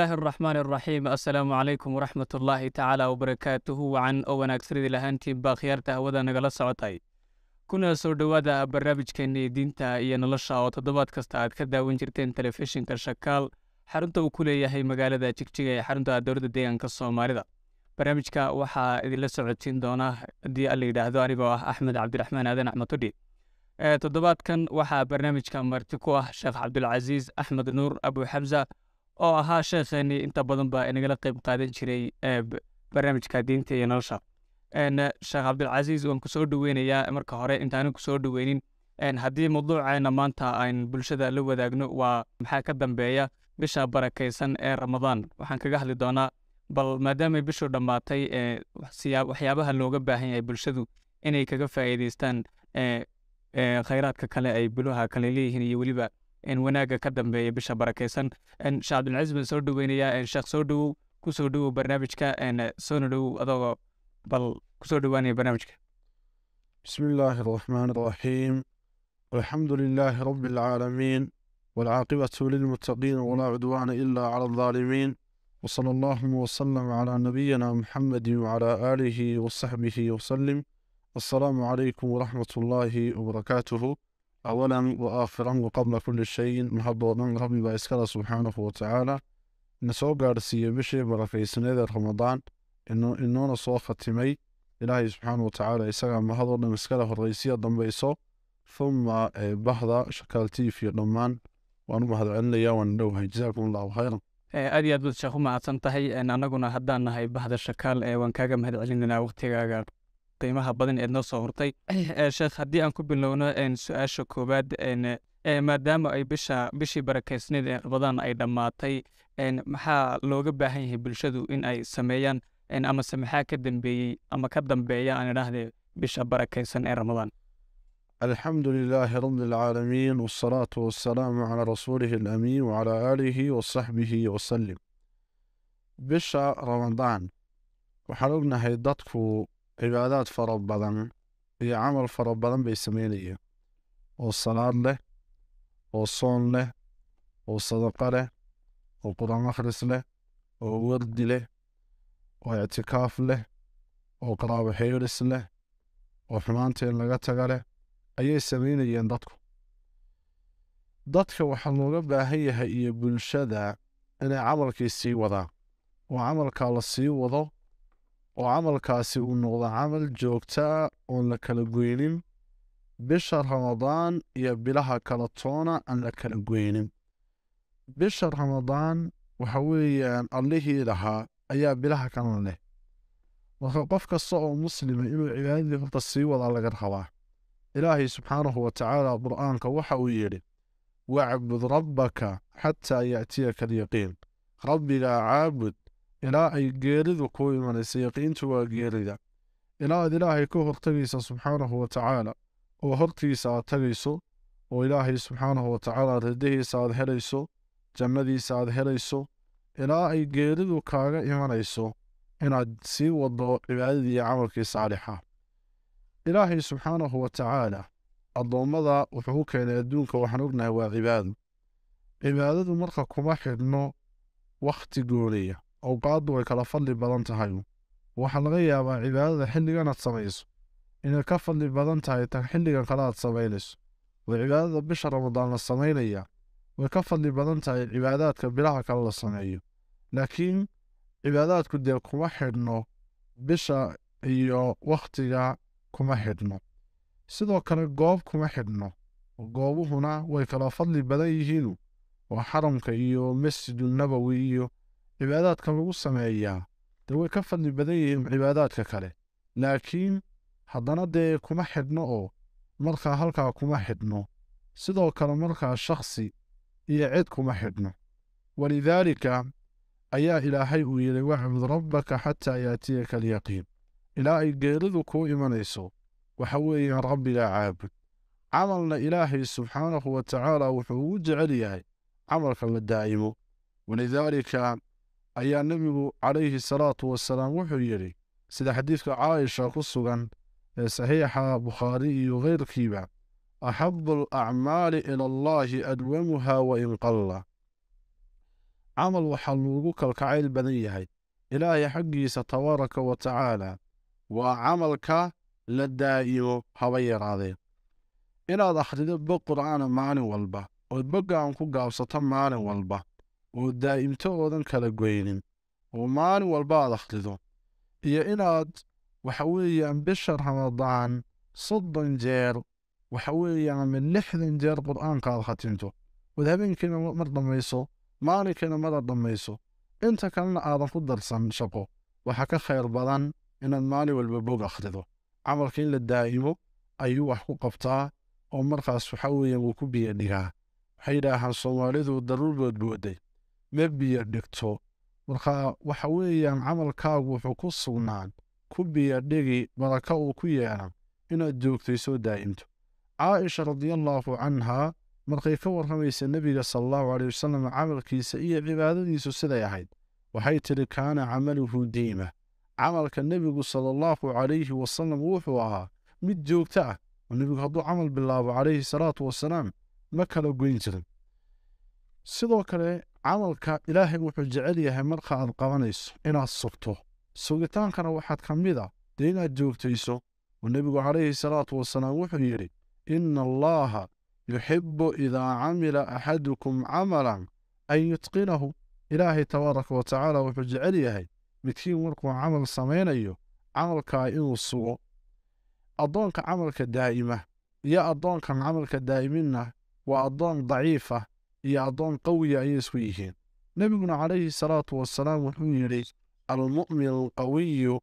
bismillaahi araxmaan araxiim assalaamu calaykum waraxmat ullaahi tacaala wabarakaatuhu wacan oo wanaagsanidi lahaantiin baa hawada nagala socotay kuna soo dhowaada barnaamijkeennii diinta iyo nolosha oo toddobaad kasta aad ka daawan jirteen telefishinka shakaal xarunta uu ku leeyahay magaalada jigjiga ee xarunta dowladda deegaanka soomaalida barnaamijka waxaa idinla socodsiin doona haddii ala yidhaahdo anigoo ah axmed cabdiraxmaan aadan axmatudhi toddobaadkan waxaa barnaamijka marti ku ah sheekh cabdulcasiis axmed nuur abu xamsa oo ahaa sheekheeni inta badan baa nagala qeyb qaadan jiray barnaamijka diinta iyo nolosha sheekh cabdilcasiis waan kusoo dhaweynayaa marka hore intaanan kusoo dhaweynin haddii mawduuceena maanta aan bulshada la wadaagno waa maxaa ka dambeeya bisha barakaysan ee ramadaan waxaan kaga hadli doonaa bal maadaamay bishu dhammaatay waxyaabaha looga baahan yahay bulshadu inay kaga faa'iideystaan khayraadka kale ay biluha kale leeyihiin iyo weliba wanaaga ka dambeeya bisha barakaysan shacabdilcaziis baan soo dhaweynayaa sheekh soo dhawow kusoo dhawow barnaamijka soona dhawow adagoo bal kusoo dhawaanaya barnaamijka بسم الله الرحمن الرحيم والحمد لله رب العالمين والعاقبة للمتقين ولا عدوان إلا على الظالمين وصلى الله وسلم على نبينا محمد وعلى آله وصحبه وسلم السلام عليكم ورحمة الله وبركاته awalan wa aafiran wa qabla kulli shayin mahadoodan rabbibaa iskala subxaanahu watacaala na soo gaadhsiiyey bishii barakaysaneeda ramadaan inoona soo khatimay ilaahay subxaana watacaala isagaa mahadoo dhan iskala horreysiya dambayso thuma bahda shakaaltiif iyo dhammaan waan u mahadcelinaya waan dhowahay jazaakum allahu khayran aad iyo aad bad sheekh u mahadsan tahay anaguna haddaan nahay bahda shakaal waan kaaga mahad celinanaa waktigaaga qiimaha badan eed noo soo hurtay eh, sheekh haddii aan ku bilowno su-aasha koowaad eh, maadaama ay bisha bishii barakeysneyd ee rabadaan ay dhammaatay maxaa looga baahan yahay bulshadu in ay sameeyaan amase maxaa ka dambeeyey ama ka dambeeya aan idhaahdee bisha barakeysan ee ramadaan alxamdu lilaahi rabi alcaalamiin wasalaatu wasalaamu calaa rasuulihi alamiin wacalaa aalihi wasaxbihi wasalim bisha ramadaan waxaan ognahay dadku cibaadaad fara badan iyo camal fara badan bay sameynayeen oo salaad leh oo soon leh oo sadaqa leh oo qur-aan akhris leh oo wardi leh oo ictikaaf leh oo qaraabo xiiris leh oo xumaanteen laga taga leh ayay sameynayeen dadku dadka waxaa looga baahan yahay iyo bulshada inay camalkii sii wadaa oo camalkaa la sii wado oo camalkaasi uu noqdo camal joogtaa oon la kala goynin bisha ramadaan iyo bilaha kala toona aan la kala goynin bisha ramadaan waxa weeyaan allihii lahaa ayaa bilaha kalena leh marka qof kasta oo muslima inuu cibaadadii horta sii wadaa laga rabaa ilaahay subxaanahu watacaala qur'aanka waxa uu yidhi wacbud rabbaka xataa ya'tiyaka alyaqiin rabbigaa caabud ilaa ay geeridu ku imanayso yaqiintu waa mm. geerida ilaa aad ilaahay ka hortagaysa subxaanahu watacaala oo hortiisa aad tagayso oo ilaahay subxaanahu watacaala radihiisa aad helayso jannadiisa aad helayso ilaa ay geeridu kaaga imanayso inaad sii wado cibaadadii iyo camalkii saalixa ilaahay subxaanahu watacaala addoommada wuxuu u keenay adduunka waxaan ognahay waa cibaado cibaadadu marka kuma xidhno wakhti gooniya awqaaddu way kala fadli badan tahay waxaa laga yaabaa cibaadada xilligan aad samayso inay ka fadli badan tahay tan xilligan kale aad samaynayso oo cibaadada bisha ramadaan la samaynaya way ka fadli badan tahay cibaadaadka bilaha kale la sameeyo laakiin cibaadaadku dee kuma xidhno bisha iyo wakhtiga kuma xidhno sidoo kale goob kuma xidhno goobuhuna way kala fadli badan yihiin oo xaramka iyo masjidul nabowi iyo cibaadaadka lagu sameeyaa dee way ka fadli badan yihiin cibaadaadka kale laakiin haddana dee kuma xidhno oo markaa halkaa kuma xidhno sidoo kale markaa shakhsi iyo cid kuma xidhno walidaalika ayaa ilaahay uu yidhi wacbud rabbaka xataa yaatiyaka alyaqiin ilaa ay geeridu kuu imanayso waxa weeyaan rabbigaa caabud camalna ilaahay subxaanahu wa tacaala wuxuu ugu jecel yahay camalka la daa'imo walidaalika ayaa nebigu calayhi salaatu wasalaam wuxuu yidhi sida xadiidka caaisha ku sugan ee saxiixa bukhaari iyo keyrkiiba axabu alacmaali ila allaahi adwamuha wa in qalla camal waxaa loogu kalkacayl badan yahay ilaahay xaggiisa tabaaraka wa tacaala waa camalka la daa'imo haba yaraadee inaad akhrido bog qur'aana maalin walba ood boggaan ku gaabsato maalin walba oo daa'imto kala goynin oo maalin walba aad akhrido iyo inaad waxa weeyaan bisha ramadaan soddon jeer waxa weeyaan ama lixdan jeer qur'aanka aad khatinto ood habeenkiina mar dhammayso maalinkiina mara dhammayso inta kalena aadan ku darsan shaqo waxaa ka khayr badan inaad maalin walba bog akhrido camalka in la daa'imo ayuu wax ku qabtaa oo markaas waxa weeyaan wuu ku biya dhigaa waxay yidhaahaan soomaalidu daruur bood booday ma dhigto markaa waxa weeyaan camalkaagu wuxuu ku sugnaan ku biyadhigi baraka uu ku yeelan inaad joogtaysoo daa'imto caaisha radiallaahu canhaa markay ka warramaysa nebiga sala allahu aleyh wasalam camalkiisa iyo cibaadadiisu siday ahayd waxay tidhi kaana camaluhu diima camalka nebigu sala allahu calayhi wasalam wuxuu ahaa mid joogto ah oo nebigu hadduu camal bilaabo calayhi salaatu wasalaam ma kala goyn jirin sidoo kale camalka ilaahay wuxuu jecel yahay marka aad qabanayso inaad sugto sugitaankana waxaad ka mid a ah dee inaad joogtayso oo nebigu calayhi salaatu wasalaam wuxuu yidhi ina allaaha yuxibu idaa camila axadukum camalan an yutqinahu ilaahay tabaaraka wa tacaala wuxuu jecel yahay midkiin markuu camal samaynayo camalkaa inuu sugo addoonka camalka daa'ima iyo addoonkan camalka daa'iminna waa addoon daciif ah iyo addoon qawiya ayay isku yihiin nebiguna calayhi salaatu wasalaam wuxuu yidhi almu'min alqawiyu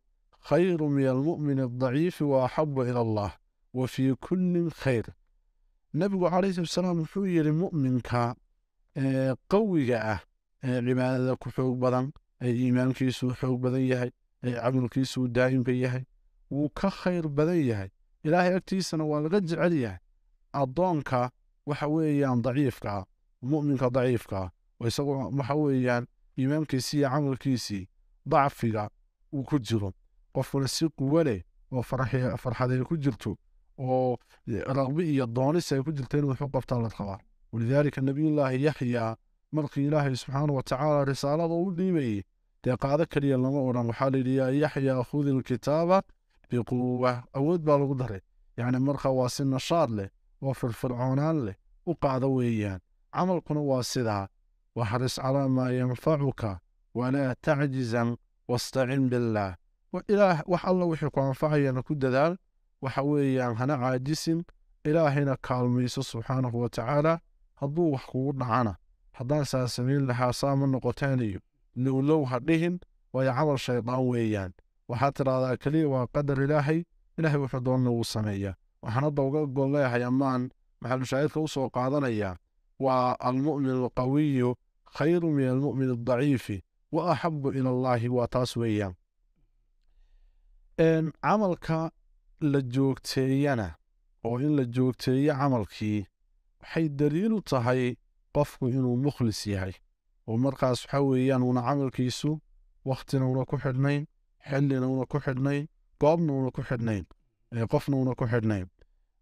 khayru min almu'min aldaciifi wa axabu ila allah wa fii kullin khayr nebigu calayhi salaam wuxuu yidhi mu'minka ee qawiga ah ee cibaadada ku xoog badan ee iimaankiisuu xoog badan yahay ee camalkiisuu daa'imba yahay wuu ka khayr badan yahay ilaahay agtiisana waa laga jecel yahay addoonka waxa weeyaan daciifka ah muminka daciifka ah, isagoo waxa weeyaan iimaankiisii iyo camalkiisii dacfiga uu ku jiro qofkuna si quwo leh oo farxad ay ku jirto oo raqbi iyo doonis ay ku jirto inuu wuxu qabtaa la qabaa walidaalika nabiyullaahi yaxyaa markii ilaahay subxaana wa risaalada u dhiibayay dee qaado keliya lama odhan waxaa la yidhi yaa yaxyaa khudi lkitaaba biquwa awood baa lagu daray yacni marka waa si nashaad leh oo firfircoonaan leh u qaado weeyaan camalkuna waa sidaa waxris calaa maa yanfacuka walaa tacjizan wastacin billaah ilaah wax alla wixii ku anfacayana ku dadaal waxa weeyaan hana caajisin ilaahayna kaalmayso subxaanahu wa hadduu wax kugu dhacana haddaan saa samayn lahaa saama noqotaaniyo lowlow ha dhihin waayo camal shaydaan weeyaan waxaad tidhaahdaa keliya waa qadar ilaahay ilaahay wuxuu doonna wuu sameeya waxaan hadda uga golleeyahay ammaan maxalushaahidka u soo qaadanayaa والمؤمن القوي khayru min almumin adaciifi wa axabu ila allahi waa taas weeyaan camalka la joogteeyana oo in la joogteeyo camalkii waxay daliilu tahay qofku inuu mukhlis yahay oo markaas waxa weeyaan una camalkiisu wakhtina una ku xidhnayn xillina una ku xidhnayn goobna una ku xidhnayn qofna una ku xidhnayn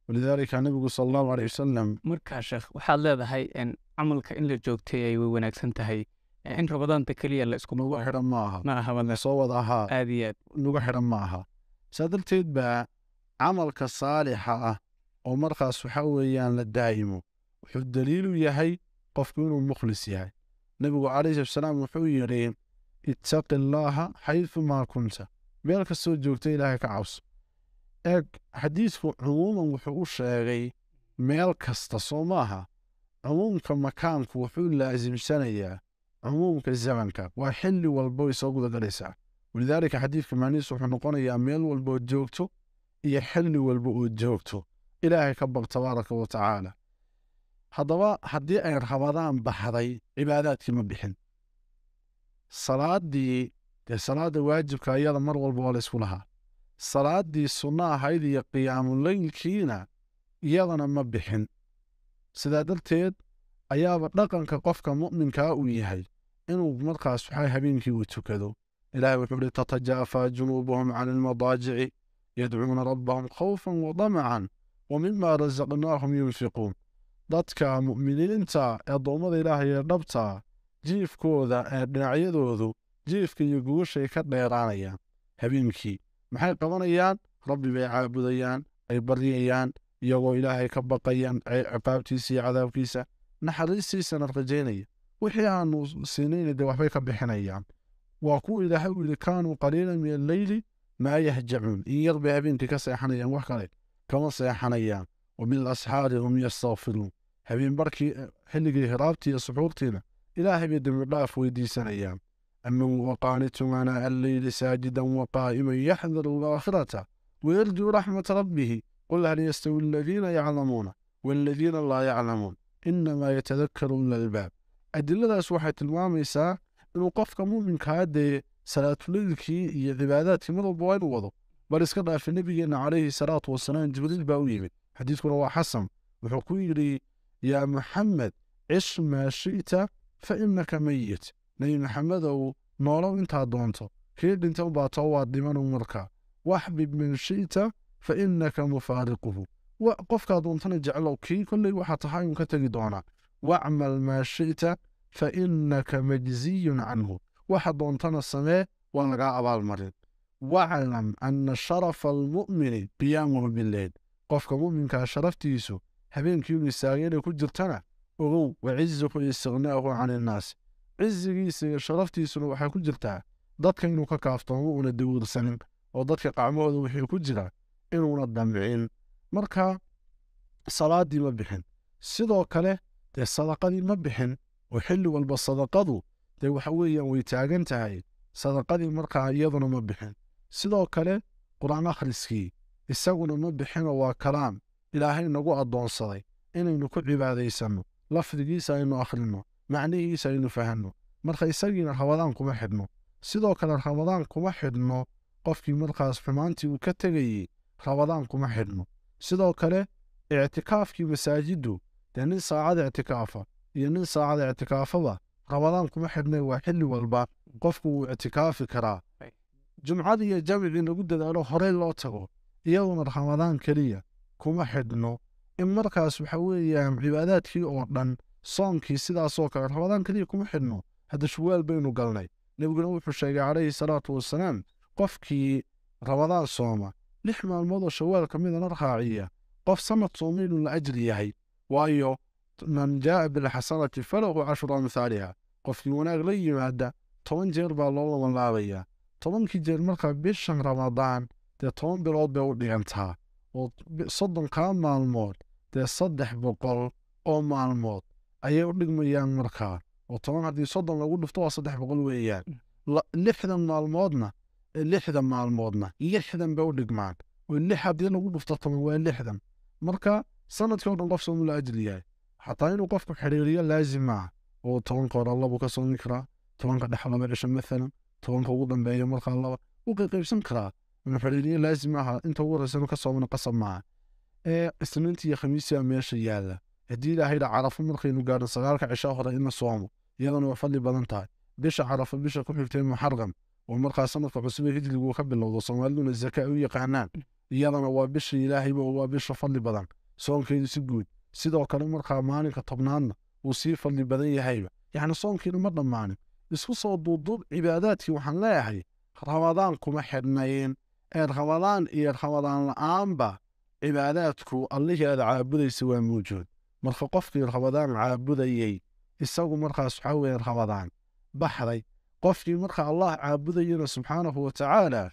walidaalika nabigu sala allahu aleyh wasalam markaa sheekh waxaad leedahay camalka in la joogteeyay way wanaagsan tahay in rabadaanta keliya la isku lagu xidhan ma aha ma aha soo wada ahaa aad iyo aad lagu xidhan ma saa darteed baa camalka saalixa ah oo markaas waxa weeyaan la daa'imo wuxuu daliilu yahay qofku inuu mukhlis yahay nebigu calayhi salaam wuxuu yidhi ittaqi allaaha xaydumaa kunta meel kastoo joogta ilaahay ka cabso eeg xadiisku cumuuman wuxuu u sheegay meel kasta soo maaha cumuumka makaanku wuxuu laasimsanayaa cumuumka zamanka waa xilli walbo soo gudagalaysaa walidaalika xadiidka macnihiisu wuxuu noqonayaa meel walba oo joogto iyo xilli walba oo joogto ilaahay ka baq tabaaraka wa tacaala haddaba haddii ay rabadaan baxday cibaadaadkii ma bixin salaadii dee salaada waajibka ayada mar walba waa la ysku lahaa salaaddii sunno ahayd iyo qiyaamuleylkiina iyadana ma bixin sidaa darteed ayaaba dhaqanka qofka mu'minkaa uu yahay inuu markaas waxaa habeenkii uu tukado ilahay wuxuu ihi tatajaafaa junuubuhum cani almadaajici yadcuuna rabbahum khawfan wa damacan wa mima rasaqnaahum yunfiquun dadka mu'miniinta ee addoommada ilaahay ee dhabta jiifkooda ee dhinacyadoodu jiifka iyo guushay ka dheeraanayaan habeenkii maxay qabanayaan rabbi bay caabudayaan ay baryayaan iyagoo ilaahay ka baqayaan ciqaabtiisa iyo cadaabkiisa naxariistiisana rajaynaya wixii aanu siinayna dee waxbay ka bixinayaan waa kuwa ilaahay u yidhi kaanuu qaliilan min alleyli maa yahjacuun in yar bay habeenkii ka seexanayaan wax kale kama seexanayaan wa min alasxaari hum yastakfiruun habeen barkii xilligii hiraabtii iyo suxuurtiina ilaahay bay dembidhaaf weydiisanayaan من وقانتم على الليل ساجدا وقائما يحذر الآخرة ويرجو رحمة ربه قل هل يستوي الذين يعلمون والذين لا يعلمون إنما يتذكر الألباب adiladaas waxay tilmaamaysaa inuu qofka muminkaa dee salaatuleylkii iyo cibaadaadkii mid walba waa inuu wado bal iska dhaafi nebigeenna calayhi salaatu wasalaam jibriil baa u yimid xadiidkuna waa xasan wuxuu ku yidhi yaa maxamed cish maa nabi maxamedow noolow intaa doonto kii dhintan baa too waad waxbib min shita fa inaka mufaariquhu qofkaa doontana jeclow kii kolley waxaa tahaa ayuun ka tegi doonaa wacmal maa shita fa inaka majziyun canhu waxa doontana samee waa lagaa abaalmarin waclam ana sharafa almu'mini qiyaamuhu bileyl qofka mu'minkaa ah sharaftiisu habeenkiinu istaagayna ku jirtana ogow wacizuhu istiqnaahu can innaas cizigiisa iyo sharaftiisuna waxay ku jirtaa dadka inuu ka kaaftoomo una dawiirsanin oo dadka qacmahooda wixii ku jira inuuna damcin marka salaadii ma bixin sidoo kale dee sadaqadii ma bixin oo xilli walba sadaqadu dee waxa weeyaan way taagan tahay sadaqadii markaa iyaduna ma bixin sidoo kale qur-aan akhriskii isaguna ma bixinoo waa kalaam ilaahay nagu addoonsaday inaynu ku cibaadaysanno lafdigiisa aynu akhrinno macnihiisa aynu fahanno marka isagiina ramadaan kuma xidhno sidoo kale ramadaan kuma xidhno qofkii markaas xumaantii uu ka tegayey rabadaan kuma xidhno sidoo kale ictikaafkii masaajiddu dee nin saacada ictikaafa iyo nin saacada ictikaafaba rabadaan kuma xidhna waa xilli walba qofku wuu ictikaafi karaa jumcada iyo jamicii lagu dadaalo horey loo tago iyaduna ramadaan keliya kuma xidhno in markaas waxa weeyaan cibaadaadkii oo dhan soonkii sidaasoo kale ramadaan keliya kuma xidhno hadda shawaal baynu galnay nebiguna wuxuu sheegay calayhi salaatu wasalaam qofkii ramadaan sooma lix maalmoodoo oo shawaal ka midana raaciya qof samad sooma inuu la ajri yahay waayo man jaaa bilxasanati falahu cashru amhaaliha qofkii wanaag la yimaada toban jeer baa loo labanlaabayaa tobankii jeer markaa bishan ramadaan dee toban bilood bay u dhigantaa oo soddonkaa maalmood dee saddex boqol oo maalmood ayay u dhigmayaan markaa oo toban haddii soddon lagu dhufto waa saddex boqol weeyaan mm. lixdan maalmoodna lixda maalmoodna lixdan bay u dhigmaan oo lix haddii lagu dhifto toban waa lixdan marka sanadkii o dhan qof soomuu la ajil yahay xataa inuu qofka xiriiriyo laazim maaha oo tobanka hore labu ka soomi karaa tobanka dhex laba cisho maalan tobanka ugu dambeeya markaa laba wuu qayqaybsan karaa inuu xiriiriyo laazim maaha inta ugu horeysanu ka soomana qasab maaha ee isniintii iyo khamiistii meesha yaalla haddii ilaahayda carafo markaynu gaadho sagaalka cisho hore in la soomo iyadana waa fadli badan tahay bisha carafo bisha ku xigtay muxaram oo markaa sanadka cusube hijriguu ka bilowdo soomaaliduna zakaa u yaqaanaan iyadana waa bisha ilaahayba oo waa bisha fadli badan soonkeedu si guud sidoo kale markaa maalinka tobnaadna wuu sii fadli badan yahayba yacni soonkiina ma dhammaanin isku soo duuduub cibaadaadkii waxaan leeyahay ramadaan kuma xidhnayn ee ramadaan iyo ramadaan la'aanba cibaadaadku alliheeda caabudaysa waa mawjuud marka qofkii rabadaan caabudayey isagu markaas waxaa weeye rabadaan baxday qofkii marka allah caabudayana subxaanahu watacaala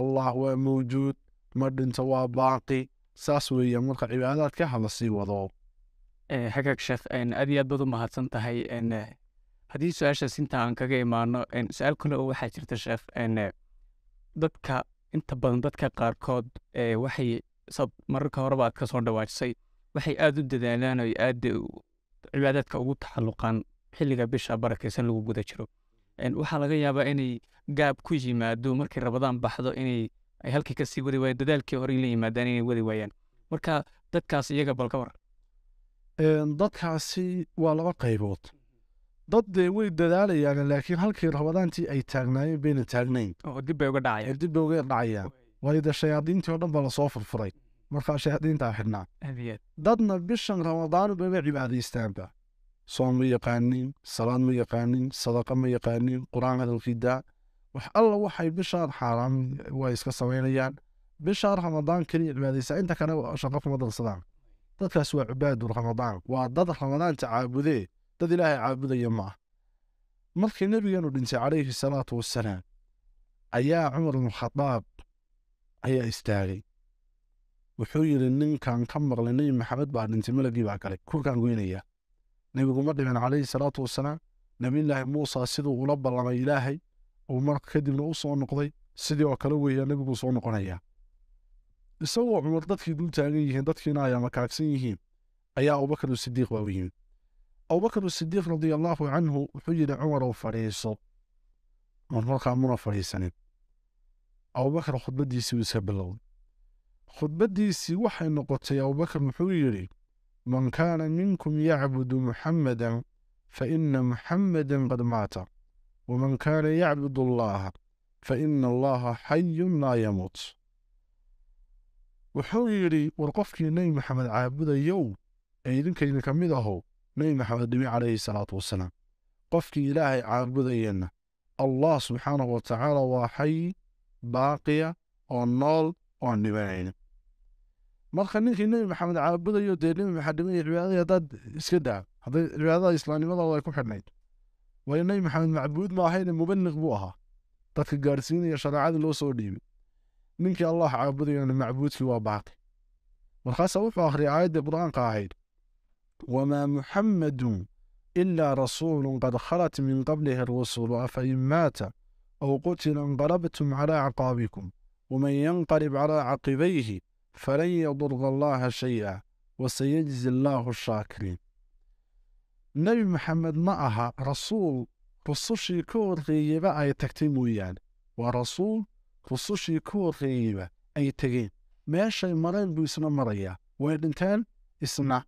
allah waa mawjuud ma dhinto waa baaqi saas weeye marka cibaadaadka hala sii wado hagaag sheekh aad iyo aad baad u mahadsan tahay haddii su-aashaas inta aan kaga imaano su-aal kale oo waxaa jirta sheekh dadka inta badan dadka qaarkood waxay mararka horebaad kasoo ka dhawaajisay waxay aada u dadaalaan oy aada cibaadaadka ugu taxaluqaan xilliga bisha barakeysan lagu guda jiro waxaa laga yaabaa inay gaab ku yimaado markay rabadaan baxdo inay ay halkii kasii wadi waayaan dadaalkii horey la yimaadaan inay wadi waayaan marka dadkaas iyaga bal war dadkaasi waa laba qaybood dad dee way dadaalayaan laakiin halkii rabadaantii ay taagnaayeen bayna taagnayn dib bay uga dhacayaan waayo dee shayaadiintii oo dhan baa lasoo furfuray markaa shahaadiintaa xidhnaa dadna bishan ramadaan bayba cibaadaystaanba soom ma yaqaanin salaad ma yaqaanin sadaqa ma yaqaanin qur-aan hadalkiidaa wax alla waxay bishaan xaaraam waa iska samaynayaan bishaan ramadaan keliya cibaadaysaa inta kale shaqo kuma darsadaan dadkaas waa cibaadu ramadaan waa dad ramadaanta caabudee dad ilaahay caabudaya ma ah markii nebigeenu dhintay calayhi salaatu wasalaam ayaa cumar ibnu khadaab ayaa istaagay wuxuu yidhi ninkan ka maqlay nebi maxamed baa dhintay malagii baa galay kurkaan goynaya nebiguma dhimin calayhi salaatu wasalaam nebiyulaahi muusa siduu ula ballamay ilaahay uu marka kadibna u soo noqday sidii oo kale weeyaa nebiguu soo noqonaya isagoo cumar dadkii dul taagan yihiin dadkiina ay amakaagsan yihiin ayaa abubakar usidiiq baa u yimid abubakar usidiiq radia allaahu canhu wuxuu yidhi cumarow fadhiiso mar markaa muna fadhiisanin abubakar khudbadiisii uu iska bilowday khudbaddiisii waxay noqotay abubakar muxuu yidhi man kaana minkum yacbudu muxammadan ina muxammadan qad maata waman kaana yacbudu allaha fa ina allaha xayun laa yamuut wuxuu yidhi war qofkii nebi maxamed caabudayow ee idinkaydinka mid ahow nebi maxamed dhimi calayhi salaatu wasalaam qofkii ilaahay caabudayana allah subxaanahu wa tacaala waa xay baaqiya oo nool oo dhibanaynin marka ninkii nebi maxamed caabudayo dee nebi maxaa dhimanaya cibaadadii haddaad iska daa hadday cibaadada islaamnimada ay ku xidhnayd waayo nebi maxamed macbuud ma ahayne mubaniq buu ahaa dadka gaadhsiinaya shareecadii loo soo dhiibay ninkii allah caabudayana macbuudkii waa baaqi markaasaa wuxuu akhriyay aayaddii qur-aanka ahayd wamaa muxammadun ilaa rasuulun qad khalat min qablihi rusulu afa maata aw qutila inqalabtum calaa acqaabikum waman yanqalib calaa caqibayhi falan yadurga allaha shay-a wasayajzi allaahu shaakiriin nebi maxamed ma aha rasuul rusushii ka horreeyeba ay tagtay mooyaane waa rasuul rusushii ka horreeyeba ay tegeen meeshay mareen buu isna marayaa way dhinteen isna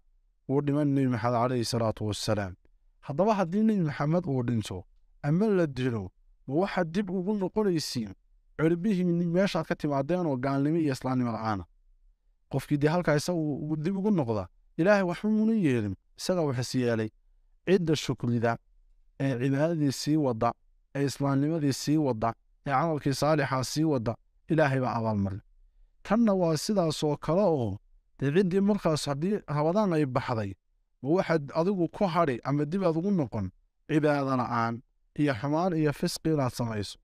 wuu dhiman nebi maxamed calayhi salaatu wasalaam haddaba haddii nebi maxamed uu dhinto ama la dilo ma waxaad dib ugu noqonaysiin cirbihiinni meeshaad ka timaadeen oo gaalnimo iyo islaamnimo la'aana qofkii dee halkaa isagu dib ugu noqda ilaahay waxmuuna yeelin isagaa waxis yeelay cidda shuklida ee cibaadadii sii wada ee islaamnimadii sii wada ee camalkii saalixaa sii wada ilaahay baa abaalmarin tanna waa sidaasoo kale oo dee ciddii markaas haddii rabadaan ay baxday ma waxaad adigu ku hadhi ama dib aad ugu noqon cibaado aan iyo xumaan iyo fisqi inaad samayso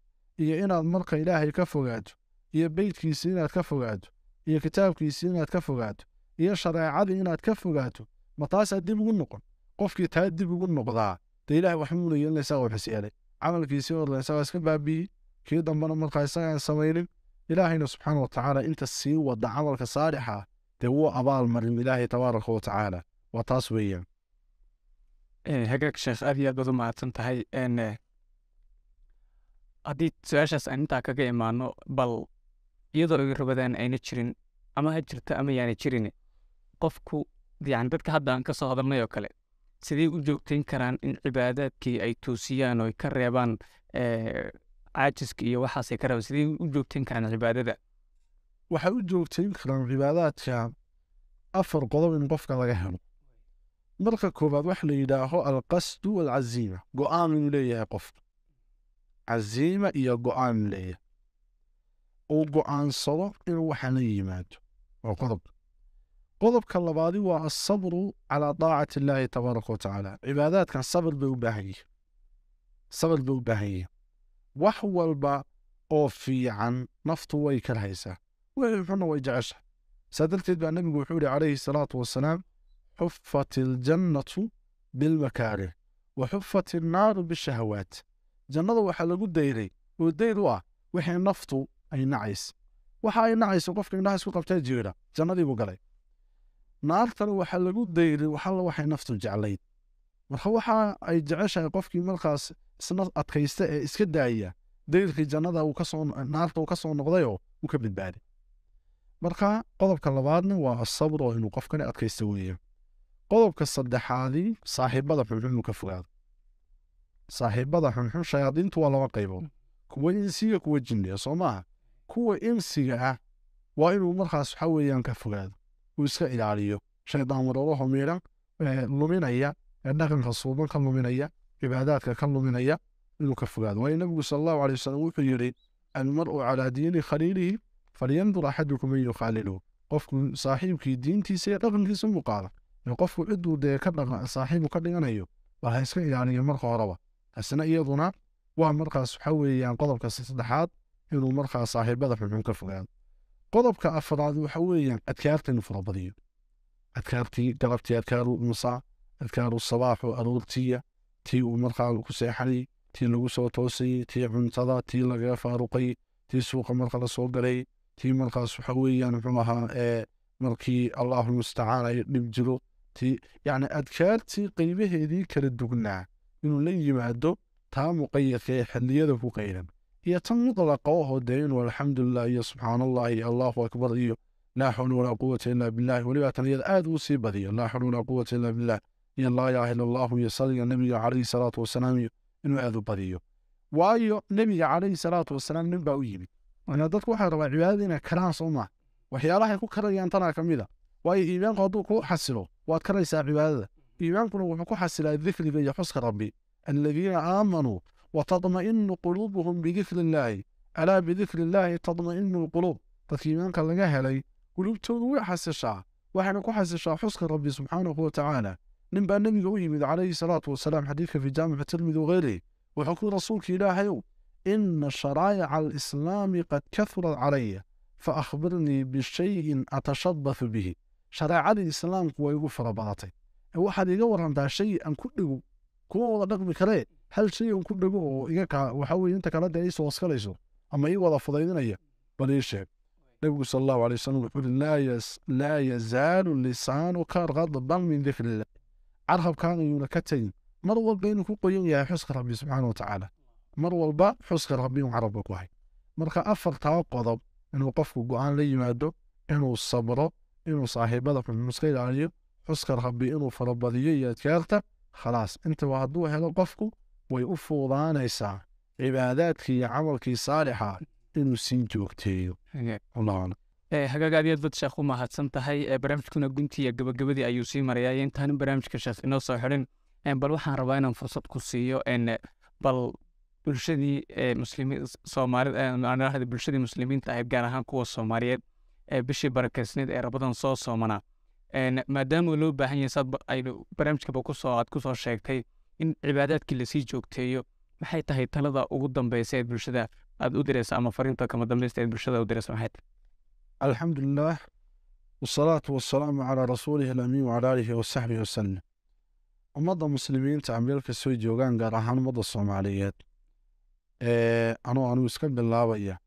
iyo inaad marka ilaahay ka fogaato iyo beydkiisi inaad ka fogaato iyo kitaabkiisi inaad ka fogaato iyo shareecadii inaad ka fogaato ma taasaa dib ugu noqon qofkii taa dib ugu noqdaa de ilaah waxmuu yeelina isaga u xisyeelay camalkiisii horle iska baabiiyey kii dambena markaa isaga samaynin ilaahayna subxaana wa inta sii wada camalka saalixa dee wuu abaal marin ilaahay tabaaraka wa tacaala waa taas weeyaan hagaag sheekh aad iyo aad baad u mahadsan tahay haddii su-aashaas aan intaa kaga imaano bal iyadoo rabadaan ayna jirin ama ha jirto ama yaana jirin qofku yani dadka hadda aan ka soo hadalnay oo kale siday u joogtayn karaan in cibaadaadkii ay toosiyaan oo ay ka reebaan eh, caajiska iyo waxaasay ka reebaan siday u joogtayn karaan cibaadada waxay u joogtayn karaan cibaadaadka afar qodob in qofka laga helo marka koowaad waxa la yidhaaho alqasdu alcaziima go-aan inuu leeyahay qofka caziima iyo go-aan leeyahay uu go-aansado inuu waxaana yimaado waa qodobka qodobka labaadi waa asabru calaa daacati illaahi tabaaraka wa tacaala cibaadaadkan sabir bay u baahan yihin sabir bay u baahan yihin wax walba oo fiican naftu way karhaysaa haysaa wixii xunna way jeceshahay saa darteed baa nebigu wuxuu yihi calayhi salaatu wasalaam xufat iljannatu bilmakaarih wa xufat innaaru bishahawaat jannada waxaa lagu dayray oo dayr u ah wixii naftu ay nacaysa waxa ay nacayso qofka indhaha isku qabtaa jeera jannadiibuu galay naartana waxaa lagu dayray waxalla waxay naftu jeclayd marka waxa ay jeceshahay qofkii markaas isna adkaysta ee iska daaya dayrkii jannada naarta uu ka soo noqdayoo uu ka badbaaday marka qodobka labaadna waa asabr oo inuu qofkani adkaysta weeye qodobka saddexaadii saaxiibada xunxun uu ka fogaado saaxiibada xunxun shayaadiintu waa laba qaybood kuwa insiya kuwa jinniya soo maaha kuwa imsiga ah waa inuu markaas waxa weeyaan ka fogaado uu iska ilaaliyo shaydaan walalo humiran luminaya dhaqanka suuban ka luminaya cibaadaadka ka luminaya inuu ka fogaado waayo nabigu sal allahu aley wasalam wuxuu yidhi almaru calaa diini khaliilihi falyandur axadukum an yukhalilu qofku saaxiibkii diintiisa iyo dhaqankiisa mu qaada qofku ciduu dee ka dhaqan saaxiibu ka dhiganayo waa ha iska ilaaliyo marka horeba hasna iyaduna waa markaas waxa weeyaan qodobka saddexaad inuu markaa saaxiibada xunxun ka fogaado qodobka afraad waxa weeyaan adkaarta inuu farabadiyo adkaartii galabtii adkaaru masaa adkaaru sabaaxu aroortiya tii uu markaa ku seexanay tii lagu soo toosayey tii cuntada tii lagaga faaruqay tii suuqa marka la soo galay tii markaas waxa weeyaan muxuu ahaa ee markii allahu mustacaan ay dhib jiro tii yacni adkaartii qaybaheedii kala dugnaa inuu la yimaado taa muqayadka ee xilliyada ku qayran iyo tan mudlaqa oo dee inuu alxamdulilah iyo subxaan allah iyo allahu akbar iyo laa xawla walaa quwata ila billah weliba tan aad uu sii badiyo laa xawla walaa quwata ila billah iyo laa ilaha ila allahu iyo saliga nebiga calayhi salaatu wasalaam iyo inuu aad u badiyo waayo nebiga calayhi salaatu wasalaam nin baa u yimid dadku waxay rabaa cibaadada inay karaan soo maa waxyaalahay ku karayaan tanaa ka mid a waayo iimaanku hadduu ku xasilo waad karaysaa cibaadada iimaankuna wuxuu ku xasilaa dikriga iyo xuska rabbi aladiina aamanuu watadma'inu quluubuhum bidikri illaahi alaa bidikri illaahi tadma'inu lquluub dadka iimaanka laga helay quluubtoodu way xasishaa waxayna ku xasishaa xuska rabbi subxaanahu watacaala nin baa nebiga u yimid calayhi salaatu wasalaam xadiidka fi jaamici tirmidi waheyri wuxuu ku rasuulka ilaahayow ina sharaa'ica alislaami qad kahurat calaya fa akhbirnii bishayin atashabahu bihi shareecadii islaamku way igu fara badatay ee waxaad iiga warantaa shay aan hal shay un ku dhago oo iga waxaa inta kale dee is waskalayso ama ii wada fudaydinaya bal ii sheeg nabigu sala allahu alay wasalam wuxuu uhi laa yazaalu lisaanuka qadban min dikrillah carhabkaan ayuuna ka tegin mar walba inuu ku qoyan yahay xuska rabbi subxaana wa mar walba xuska rabbi un carabka ku hay marka afartaa qodob inuu qofku go-aan la yimaado inuu sabro inuu saaxiibada xunxuska ilaaliyo xuska rabbi inuu farabadiyo iyo adkaarta khalaas intaba hadduu helo qofku way u fuudaanaysaa cibaadaadkii iyo camalkii saalixa inuu sii joogteeyo eh, hagaag aad yaad bad sheekh u mahadsan tahay eh, barnaamijkuna guntiiya gabagabadii ayuu sii marayaa intaanu barnaamijka sheekh inoo soo xidhin eh, bal waxaan rabaa inaan fursad ku siiyo bal bulshadii muslimiinsoomaalida bulshadii muslimiinta ahayd gaar ahaan kuwa soomaaliyeed bishii barakeysneed ee rabadan soo soomanaa maadaama loo baahan yahay saad aynu barnaamijkaba kusoo aad kusoo sheegtay in cibaadaadkii lasii joogteeyo maxay tahay talada ugu dambeysa ee bulshada aada u direysa ama fariinta kama dambeysta eed bulshada u direysa maxay tahay alxamdulilah wasalaatu wasalaamu calaa rasuulihi alamiin wacalaa alihi wasaxbihi wasalam ummadda muslimiinta ameelka soo joogaan gaar ahaan ummadda soomaaliyeed anuu anuu iska bilaabaya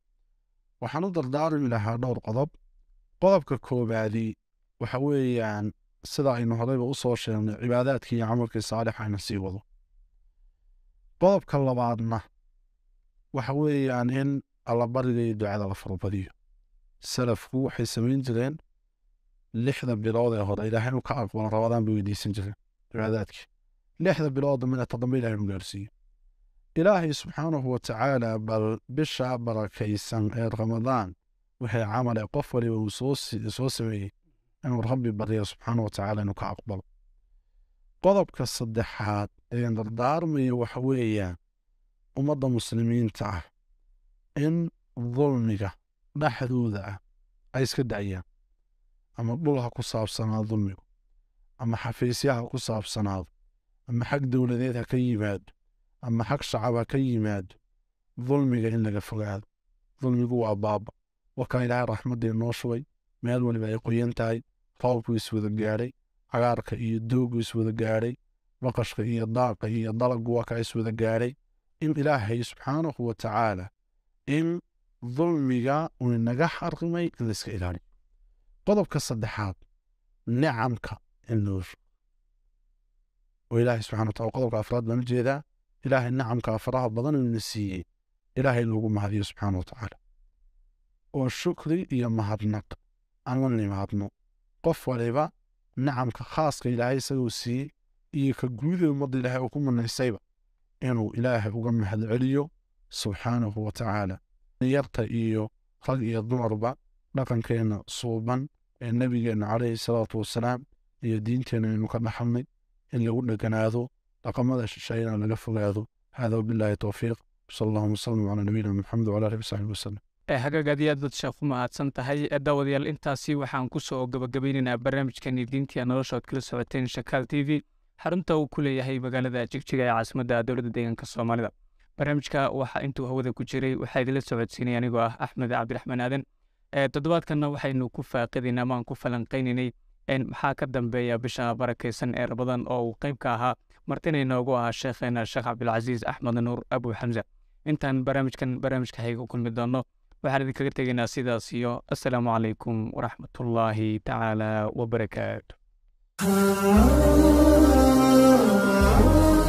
waxaan u dardaarmi lahaa dhowr qodob qodobka koobaadi waxa weeyaan sida aynu horeyba usoo sheegnay cibaadaadkii iyo camalkii saalix sii wado qodobka labaadna waxa weeyaan in allabariga iyo ducada la farabadiyo salafku waxay samayn jireen lixda bilood ee hore ilaahay u ka aqbalo rabadaan bay weydiisan jireen cibaadaadkii lixda bilood midata dambe ilahay nu gaarsiiyo ilaahay subxaanahu watacaala bal bisha barakaysan ee ramadaan waxay camale qof waliba uu soo sameeyey inuu rabbi baryo subxaana watacaala inuu ka aqbalo qodobka saddexaad ee dardaarmaya waxa weeyaan ummadda muslimiinta ah in dulmiga dhexdooda ah ay iska dacayaan ama dhul ha ku saabsanaado dulmigu ama xafiisya ha ku saabsanaado ama xag dowladeed ha ka yimaado ama xag shacab ha ka yimaado dulmiga in laga fogaado dulmigu waa baaba wakan ilaahay raxmadda inoo shubay meel weliba ay qoyan tahay toolku iswada gaadhay cagaarka iyo doogu is wada gaadhay maqashka iyo daaqa iyo dalagu waa kaa iswada gaadhay in ilaahay subxaanahu wa tacaala in dulmiga uu inaga xarimay in layska ilaaliyo qodobka saddexaad nicamka in loo sheego oo ilaahay subxana wa qodobka afraad baan u jeedaa ilaahay nicamka faraha badan uu na siiyey ilaahay loogu mahadiyo subxaana wa tacaala oo shukri iyo mahadnaq aan la nimaadno qof waliba nacamka khaaska ilaahay isaguu siiyey iyo ka guuday ummadda ilaahay uu ku manaysayba inuu ilaahay uga mahadceliyo subxaanahu wa tacaala yarta iyo rag iyo dumarba dhaqankeenna suuban ee nebigeenna calayhi salaatu wasalaam iyo diinteenna aynu ka dhaxalnay in lagu dheganaado dhaqamada shishayana laga fogaado hada wabilahi towfiiq sal allahuma wasalam calaa nabiyina muxamed wala alihi wasaxbi wasalam hagaagaadyaad badsheekh ku mahadsan tahay daawadayaal intaasi waxaan kusoo gabagabaynaynaa barnaamijkan idiintia noloshood kala socoteen shakaal t v xarunta uu ku leeyahay magaalada jigjiga ee caasimadda dowladda deegaanka soomaalida barnaamijka waxaa intuu hawada ku jiray waxaa idinla socodsiinay anigoo ah axmed cabdiraxmaan aadan toddobaadkanna waxaynu ku faaqidaynay amaan ku falanqaynaynay maxaa ka dambeeya bisha barakeysan ee rabadan oo uu qeybka ahaa martina inoogu ahaa sheekheena sheekh cabdilcasiis axmed nuur abu xamse intaan barnaamijkan barnaamijka hayga kulmi doono waxaan idinkaga tegaynaa sidaas iyo assalaamu calaykum waraxmatullaahi tacaala wabarakaatu